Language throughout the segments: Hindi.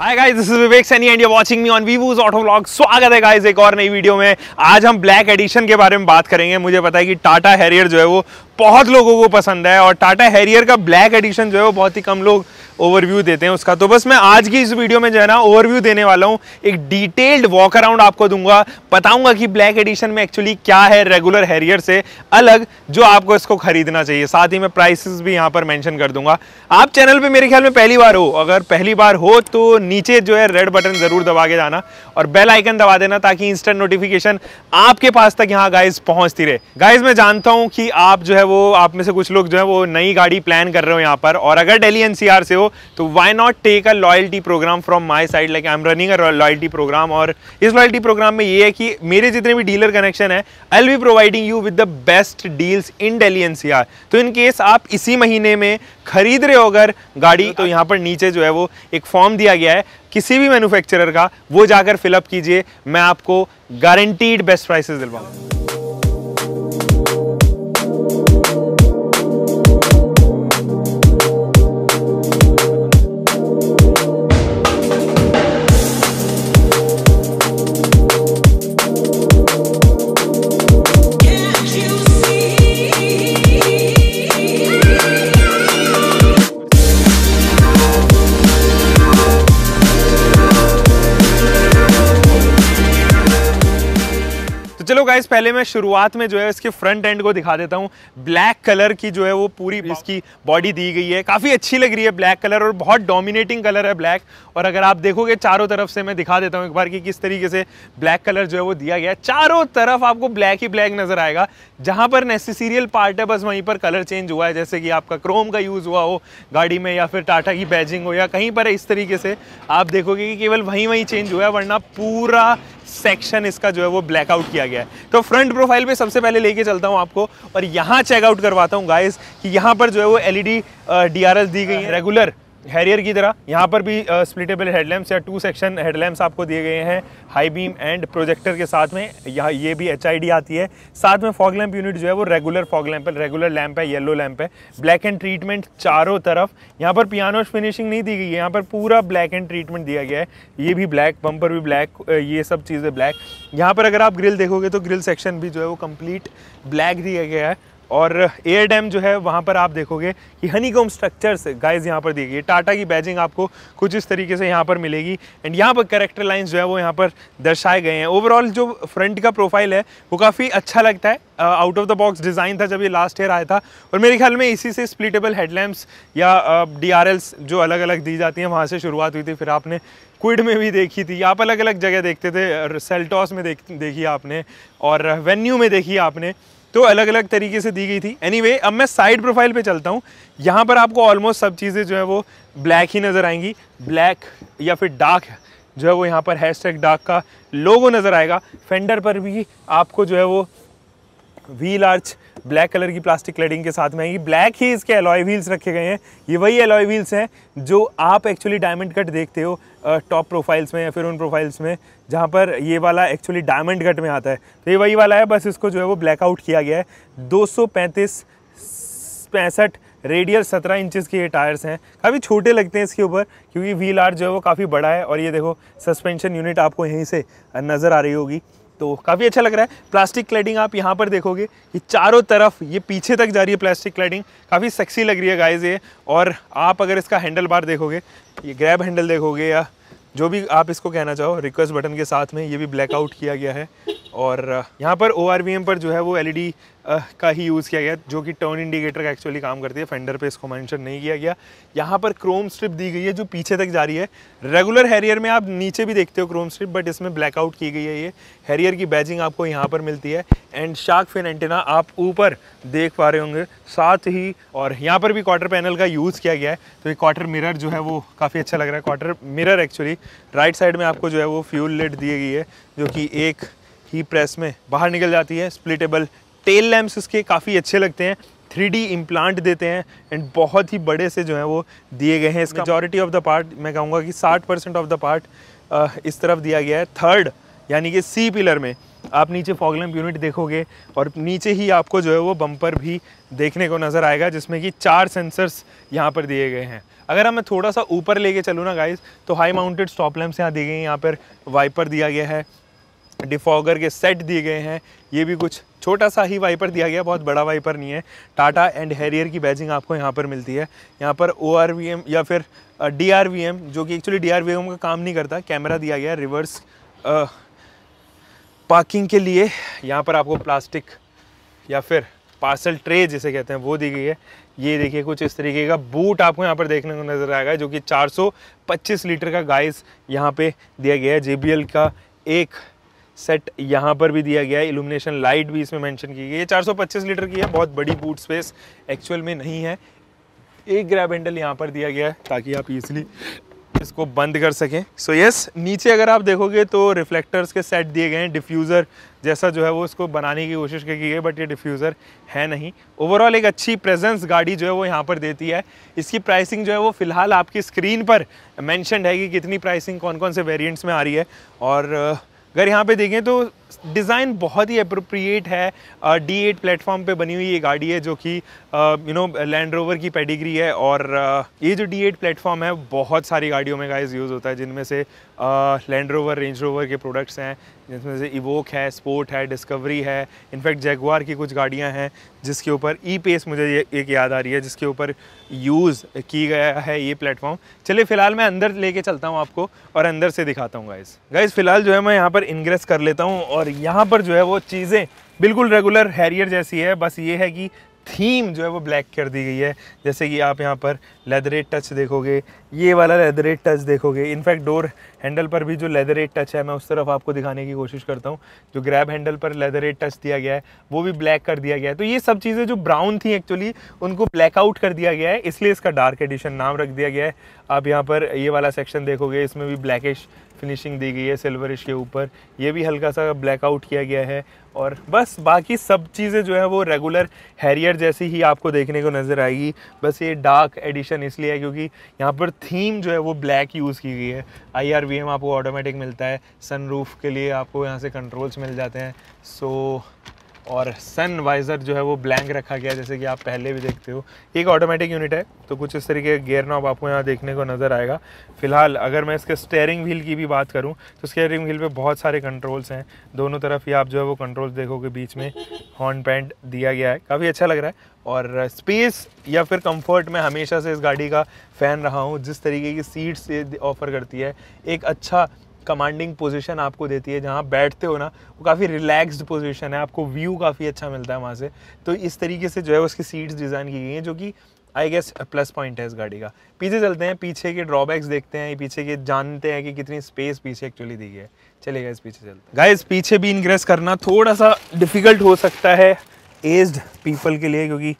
hi guys this is Vivek Saini and you watching me on वीवूज ऑटो व्लॉग स्वागत है गाइस एक और नई वीडियो में आज हम ब्लैक एडिशन के बारे में बात करेंगे मुझे पता है कि टाटा हैरियर जो है वो बहुत लोगों को पसंद है और टाटा हैरियर का ब्लैक एडिशन जो है वो बहुत ही कम लोग ओवरव्यू देते हैं उसका तो बस मैं आज की इस वीडियो में जो है ना ओवरव्यू देने वाला हूँ एक डिटेल्ड वॉक अराउंड आपको दूंगा बताऊंगा कि ब्लैक एडिशन में एक्चुअली क्या है रेगुलर हैरियर से अलग जो आपको इसको खरीदना चाहिए साथ ही मैं प्राइसेस भी यहाँ पर मैंशन कर दूंगा आप चैनल पर मेरे ख्याल में पहली बार हो अगर पहली बार हो तो नीचे जो है रेड बटन ज़रूर दबा के जाना और बेल आइकन दबा देना ताकि इंस्टेंट नोटिफिकेशन आपके पास तक यहाँ गाइज पहुँचती रहे गाइज मैं जानता हूँ कि आप जो है वो आप में से कुछ लोग जो है वो नई गाड़ी प्लान कर रहे हो यहाँ पर और अगर डेली एनसीआर से हो तो why not take a loyalty program from my side like I am running a loyalty program और इस लॉयल्टी प्रोग्राम में ये है कि मेरे जितने भी डीलर कनेक्शन है I'll be providing you with the best deals in Delhi NCR तो इन केस आप इसी महीने में खरीद रहे हो अगर गाड़ी तो यहाँ पर नीचे जो है वो एक फॉर्म दिया गया है किसी भी मैन्युफैक्चरर का वो जाकर फिलअप कीजिए मैं आपको गारंटीड बेस्ट प्राइसेस दिलवाऊंगा चलो गाइज पहले मैं शुरुआत में जो है इसके फ्रंट एंड को दिखा देता हूँ ब्लैक कलर की जो है वो पूरी इसकी बॉडी दी गई है काफ़ी अच्छी लग रही है ब्लैक कलर और बहुत डोमिनेटिंग कलर है ब्लैक और अगर आप देखोगे चारों तरफ से मैं दिखा देता हूँ एक बार कि किस तरीके से ब्लैक कलर जो है वो दिया गया चारों तरफ आपको ब्लैक ही ब्लैक नज़र आएगा जहाँ पर नेसेसीरियल पार्ट है बस वहीं पर कलर चेंज हुआ है जैसे कि आपका क्रोम का यूज़ हुआ हो गाड़ी में या फिर टाटा की बैजिंग हो या कहीं पर इस तरीके से आप देखोगे कि केवल वहीं वहीं चेंज हुआ है वरना पूरा सेक्शन इसका जो है वो ब्लैकआउट किया गया है तो फ्रंट प्रोफाइल पे सबसे पहले लेके चलता हूँ आपको और यहाँ चेकआउट करवाता हूँ गाइस कि यहाँ पर जो है वो एलईडी डीआरएस दी गई है रेगुलर हैरियर की तरह यहाँ पर भी स्प्लिटेबल हेडलैम्प्स या टू सेक्शन हेडलैम्प्स आपको दिए गए हैं हाई बीम एंड प्रोजेक्टर के साथ में यहाँ ये भी एच आती है साथ में फॉग लैम्प यूनिट जो है वो रेगुलर फॉग लैम्प है रेगुलर लैम्प है येलो लैम्प है ब्लैक एंड ट्रीटमेंट चारों तरफ यहाँ पर पियानो फिनिशिंग नहीं दी गई है यहाँ पर पूरा ब्लैक एंड ट्रीटमेंट दिया गया है ये भी ब्लैक बम्पर भी ब्लैक ये सब चीज़ें ब्लैक यहाँ पर अगर आप ग्रिल देखोगे तो ग्रिल सेक्शन भी जो है वो कम्प्लीट ब्लैक दिया गया है और एयर डैम जो है वहाँ पर आप देखोगे कि हनीकॉम स्ट्रक्चर्स गाइस यहाँ पर देखिए टाटा की बैजिंग आपको कुछ इस तरीके से यहाँ पर मिलेगी एंड यहाँ पर करेक्टर लाइंस जो है वो यहाँ पर दर्शाए गए हैं ओवरऑल जो फ्रंट का प्रोफाइल है वो काफ़ी अच्छा लगता है out of the box design था जब ये लास्ट ईयर आया था और मेरे ख्याल में इसी से स्प्लिटेबल हेडलैम्प्स या डी uh, जो अलग अलग दी जाती हैं वहाँ से शुरुआत हुई थी फिर आपने क्विड में भी देखी थी आप अलग अलग जगह देखते थे सेल्टॉस में देख देखी आपने और वेन्यू में देखी आपने तो अलग अलग तरीके से दी गई थी एनी anyway, अब मैं साइड प्रोफाइल पे चलता हूँ यहाँ पर आपको ऑलमोस्ट सब चीज़ें जो है वो ब्लैक ही नज़र आएंगी ब्लैक या फिर डार्क जो है वो यहाँ पर हैश डार्क का लोगो नज़र आएगा फेंडर पर भी आपको जो है वो व्हील आर्च ब्लैक कलर की प्लास्टिक क्लडिंग के साथ में आएगी ब्लैक ही इसके अलॉय व्हील्स रखे गए हैं ये वही एलॉय व्हील्स हैं जो आप एक्चुअली डायमंड कट देखते हो टॉप प्रोफाइल्स में या फिर उन प्रोफाइल्स में जहाँ पर ये वाला एक्चुअली डायमंड कट में आता है तो ये वही वाला है बस इसको जो है वो ब्लैकआउट किया गया है दो सौ पैंसठ रेडियल सत्रह इंचज़ के ये टायर्स हैं काफ़ी छोटे लगते हैं इसके ऊपर क्योंकि व्हील आर्ट जो है वो काफ़ी बड़ा है और ये देखो सस्पेंशन यूनिट आपको यहीं से नज़र आ रही होगी तो काफ़ी अच्छा लग रहा है प्लास्टिक क्लैडिंग आप यहाँ पर देखोगे ये चारों तरफ ये पीछे तक जा रही है प्लास्टिक क्लैडिंग काफ़ी सेक्सी लग रही है गाइज ये और आप अगर इसका हैंडल बार देखोगे ये ग्रैब हैंडल देखोगे या जो भी आप इसको कहना चाहो रिक्वेस्ट बटन के साथ में ये भी ब्लैकआउट किया गया है और यहाँ पर ओ पर जो है वो एल e का ही यूज़ किया गया जो कि टर्न इंडिकेटर का एक्चुअली काम करती है फेंडर पे इसको मैंशन नहीं किया गया यहाँ पर क्रोम स्ट्रिप दी गई है जो पीछे तक जा रही है रेगुलर हैरियर में आप नीचे भी देखते हो क्रोम स्ट्रिप बट इसमें ब्लैकआउट की गई है ये हैरियर की बैजिंग आपको यहाँ पर मिलती है एंड शार्क फिन एंटेना आप ऊपर देख पा रहे होंगे साथ ही और यहाँ पर भी क्वार्टर पैनल का यूज़ किया गया है तो ये क्वार्टर मिरर जो है वो काफ़ी अच्छा लग रहा है quarter mirror actually right side में आपको जो है वो फ्यूल लेट दी गई है जो कि एक ही प्रेस में बाहर निकल जाती है स्प्लिटेबल टेल लैम्प्स इसके काफ़ी अच्छे लगते हैं थ्री डी इम्प्लांट देते हैं एंड बहुत ही बड़े से जो है वो दिए गए हैं इसका मेजोरिटी ऑफ द पार्ट मैं कहूँगा कि 60 परसेंट ऑफ द पार्ट इस तरफ दिया गया है थर्ड यानी कि सी पिलर में आप नीचे फॉगलैम्प यूनिट देखोगे और नीचे ही आपको जो है वो बम्पर भी देखने को नज़र आएगा जिसमें कि चार सेंसर्स यहाँ पर दिए गए हैं अगर हमें थोड़ा सा ऊपर लेके चलूँ ना गाइज तो हाई माउंटेड स्टॉप लैम्प्स यहाँ दिए गए हैं यहाँ पर वाइपर दिया गया है डिफॉगर के सेट दिए गए हैं ये भी कुछ छोटा सा ही वाइपर दिया गया बहुत बड़ा वाइपर नहीं है टाटा एंड हैरियर की बैजिंग आपको यहाँ पर मिलती है यहाँ पर ओ या फिर डी जो कि एक्चुअली डी का काम नहीं करता कैमरा दिया गया रिवर्स पार्किंग के लिए यहाँ पर आपको प्लास्टिक या फिर पार्सल ट्रे जिसे कहते हैं वो दी गई है ये देखिए कुछ इस तरीके का बूट आपको यहाँ पर देखने को नज़र आएगा जो कि 425 लीटर का गाइस यहाँ पे दिया गया है जे का एक सेट यहाँ पर भी दिया गया है इल्यूमिनेशन लाइट भी इसमें मेंशन की गई है 425 लीटर की है बहुत बड़ी बूट स्पेस एक्चुअल में नहीं है एक ग्रैब हैंडल यहाँ पर दिया गया है ताकि आप इजिली इसको बंद कर सकें सो so यस yes, नीचे अगर आप देखोगे तो रिफ्लेक्टर्स के सेट दिए गए हैं डिफ्यूज़र जैसा जो है वो इसको बनाने की कोशिश की गई है बट ये डिफ्यूज़र है नहीं ओवरऑल एक अच्छी प्रेजेंस गाड़ी जो है वो यहाँ पर देती है इसकी प्राइसिंग जो है वो फ़िलहाल आपकी स्क्रीन पर मैंशनड है कि कितनी प्राइसिंग कौन कौन से वेरियंट्स में आ रही है और अगर यहाँ पे देखें तो डिज़ाइन बहुत ही अप्रोप्रिएट है डी एट प्लेटफॉर्म पर बनी हुई ये गाड़ी है जो कि यू नो लैंड रोवर की पेडिग्री है और uh, ये जो डी एट प्लेटफॉर्म है बहुत सारी गाड़ियों में गाइज यूज़ होता है जिनमें से लैंड रोवर रेंज रोवर के प्रोडक्ट्स हैं जिसमें से इवोक है स्पोर्ट है डिस्कवरी है इनफैक्ट जैगवार की कुछ गाड़ियाँ हैं जिसके ऊपर ई पेस मुझे एक याद आ रही है जिसके ऊपर यूज़ की गया है ये प्लेटफॉर्म चलिए फ़िलहाल मैं अंदर लेके चलता हूँ आपको और अंदर से दिखाता हूँ गाइज़ गाइज़ फ़िलहाल जो है मैं यहाँ पर इंग्रेस कर लेता हूँ और यहाँ पर जो है वो चीज़ें बिल्कुल रेगुलर हैरियर जैसी है बस ये है कि थीम जो है वो ब्लैक कर दी गई है जैसे कि आप यहाँ पर लेदरेट टच देखोगे ये वाला लेदरेट टच देखोगे इनफैक्ट डोर हैंडल पर भी जो लेदरेट टच है मैं उस तरफ आपको दिखाने की कोशिश करता हूँ जो ग्रैब हैंडल पर लेदरेट टच दिया गया है वो भी ब्लैक कर दिया गया है तो ये सब चीज़ें जो ब्राउन थी एक्चुअली उनको ब्लैकआउट कर दिया गया है इसलिए इसका डार्क एडिशन नाम रख दिया गया है आप यहाँ पर ये वाला सेक्शन देखोगे इसमें भी ब्लैकिश फिनिशिंग दी गई है सिल्वरिश के ऊपर ये भी हल्का सा ब्लैकआउट किया गया है और बस बाकी सब चीज़ें जो है वो रेगुलर हैरियर जैसी ही आपको देखने को नज़र आएगी बस ये डार्क एडिशन इसलिए है क्योंकि यहाँ पर थीम जो है वो ब्लैक यूज़ की गई है आई आर वी एम आपको ऑटोमेटिक मिलता है सनरूफ के लिए आपको यहाँ से कंट्रोल्स मिल जाते हैं सो और सन वाइज़र जो है वो ब्लैंक रखा गया जैसे कि आप पहले भी देखते हो एक ऑटोमेटिक यूनिट है तो कुछ इस तरीके का गेयर नॉब आपको यहाँ देखने को नज़र आएगा फिलहाल अगर मैं इसके स्टेयरिंग व्हील की भी बात करूँ तो स्टेयरिंग व्हील पे बहुत सारे कंट्रोल्स हैं दोनों तरफ ही आप जो है वो कंट्रोल्स देखोगे बीच में हॉर्न पैंट दिया गया है काफ़ी अच्छा लग रहा है और स्पेस या फिर कंफर्ट मैं हमेशा से इस गाड़ी का फ़ैन रहा हूँ जिस तरीके की सीट्स ये ऑफ़र करती है एक अच्छा कमांडिंग पोजीशन आपको देती है जहाँ बैठते हो ना वो काफ़ी रिलैक्स्ड पोजीशन है आपको व्यू काफ़ी अच्छा मिलता है वहाँ से तो इस तरीके से जो है उसकी सीट्स डिज़ाइन की गई हैं जो कि आई गेस प्लस पॉइंट है इस गाड़ी का पीछे चलते हैं पीछे के ड्रॉबैक्स देखते हैं पीछे के जानते हैं कि कितनी स्पेस पीछे एक्चुअली दी गई है चलिए इस पीछे चलते हैं गाइस पीछे भी इनग्रेस करना थोड़ा सा डिफ़िकल्ट हो सकता है एज्ड पीपल के लिए क्योंकि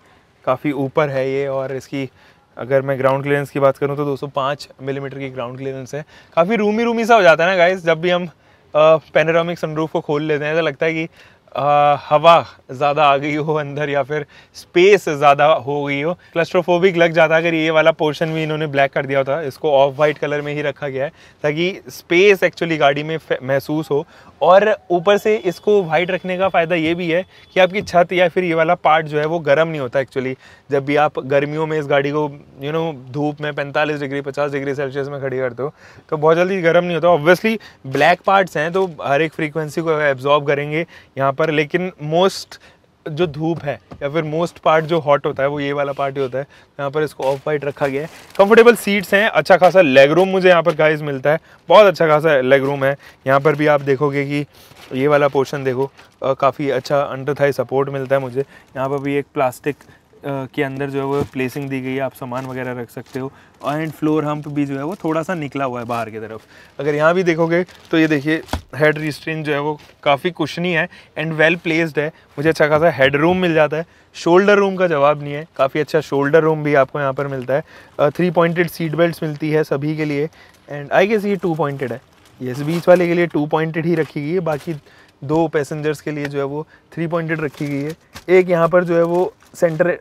काफ़ी ऊपर है ये और इसकी अगर मैं ग्राउंड क्लियरेंस की बात करूँ तो 205 मिलीमीटर mm की ग्राउंड क्लियरेंस है काफ़ी रूमी रूमी सा हो जाता है ना गाइज जब भी हम पेनारोमिक सनरूफ को खोल लेते हैं ऐसा लगता है कि आ, हवा ज़्यादा आ गई हो अंदर या फिर स्पेस ज़्यादा हो गई हो क्लस्ट्रोफोबिक लग जाता है अगर ये वाला पोर्शन भी इन्होंने ब्लैक कर दिया होता इसको ऑफ वाइट कलर में ही रखा गया है ताकि स्पेस एक्चुअली गाड़ी में महसूस हो और ऊपर से इसको वाइट रखने का फ़ायदा ये भी है कि आपकी छत या फिर ये वाला पार्ट जो है वो गर्म नहीं होता एक्चुअली जब भी आप गर्मियों में इस गाड़ी को यू नो धूप में 45 डिग्री 50 डिग्री सेल्सियस में खड़ी करते हो तो बहुत जल्दी गर्म नहीं होता ऑब्वियसली ब्लैक पार्ट्स हैं तो हर एक फ्रीक्वेंसी को एब्जॉर्ब करेंगे यहाँ पर लेकिन मोस्ट जो धूप है या फिर मोस्ट पार्ट जो हॉट होता है वो ये वाला पार्ट ही होता है यहाँ पर इसको ऑफ वाइट रखा गया है कंफर्टेबल सीट्स हैं अच्छा खासा लेग रूम मुझे यहाँ पर गाइज मिलता है बहुत अच्छा खासा लेग रूम है यहाँ पर भी आप देखोगे कि ये वाला पोर्शन देखो काफ़ी अच्छा अंडर थाई सपोर्ट मिलता है मुझे यहाँ पर भी एक प्लास्टिक के अंदर जो है वो प्लेसिंग दी गई है आप सामान वगैरह रख सकते हो एंड फ्लोर हम्प भी जो है वो थोड़ा सा निकला हुआ है बाहर की तरफ अगर यहाँ भी देखोगे तो ये देखिए हेड रिस्ट्रेन जो है वो काफ़ी कुशनी है एंड वेल प्लेस्ड है मुझे अच्छा खासा हेड रूम मिल जाता है शोल्डर रूम का जवाब नहीं है काफ़ी अच्छा शोल्डर रूम भी आपको यहाँ पर मिलता है थ्री पॉइंटेड सीट बेल्ट मिलती है सभी के लिए एंड आई गेस ये टू पॉइंटेड है ये बीच वाले के लिए टू पॉइंटेड ही रखी गई है बाकी दो पैसेंजर्स के लिए जो है वो थ्री पॉइंटेड रखी गई है एक यहाँ पर जो है वो सेंटर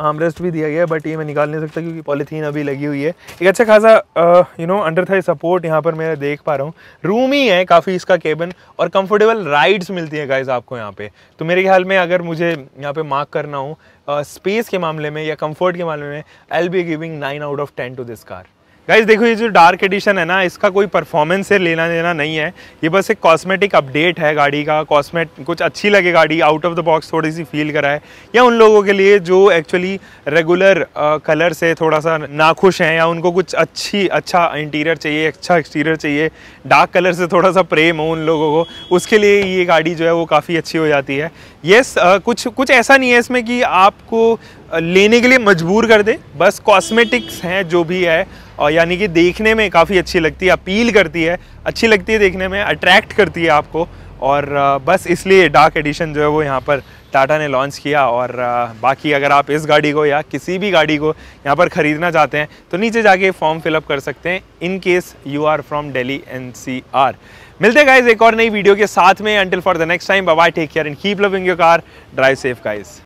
आर्मरेस्ट भी दिया गया है बट ये मैं निकाल नहीं सकता क्योंकि पॉलीथीन अभी लगी हुई है एक अच्छा खासा you know under thigh support यहाँ पर मैं देख पा रहा हूँ रूम ही है काफ़ी इसका केबन और कंफर्टेबल राइड्स मिलती है गाइज आपको यहाँ पे तो मेरे ख्याल में अगर मुझे यहाँ पे मार्क करना हो स्पेस uh, के मामले में या कम्फर्ट के मामले में I'll be giving nine out of ten to this car guys देखो ये जो डार्क एडिशन है ना इसका कोई परफॉर्मेंस से लेना देना नहीं है ये बस एक कॉस्मेटिक अपडेट है गाड़ी का कॉस्मेट कुछ अच्छी लगे गाड़ी आउट ऑफ द बॉक्स थोड़ी सी फील कराए या उन लोगों के लिए जो एक्चुअली रेगुलर कलर से थोड़ा सा नाखुश हैं या उनको कुछ अच्छी अच्छा इंटीरियर चाहिए अच्छा एक्सटीरियर चाहिए डार्क कलर से थोड़ा सा प्रेम हो उन लोगों को उसके लिए ये गाड़ी जो है वो काफ़ी अच्छी हो जाती है येस yes, कुछ कुछ ऐसा नहीं है इसमें कि आपको लेने के लिए मजबूर कर दे बस कॉस्मेटिक्स हैं जो भी है और यानी कि देखने में काफ़ी अच्छी लगती है अपील करती है अच्छी लगती है देखने में अट्रैक्ट करती है आपको और बस इसलिए डार्क एडिशन जो है वो यहाँ पर टाटा ने लॉन्च किया और बाकी अगर आप इस गाड़ी को या किसी भी गाड़ी को यहाँ पर ख़रीदना चाहते हैं तो नीचे जाके फॉर्म फिलअप कर सकते हैं in case you are from Delhi and मिलते हैं गाइज एक और नई वीडियो के साथ में until for the next time bye take care and keep loving your car drive safe guys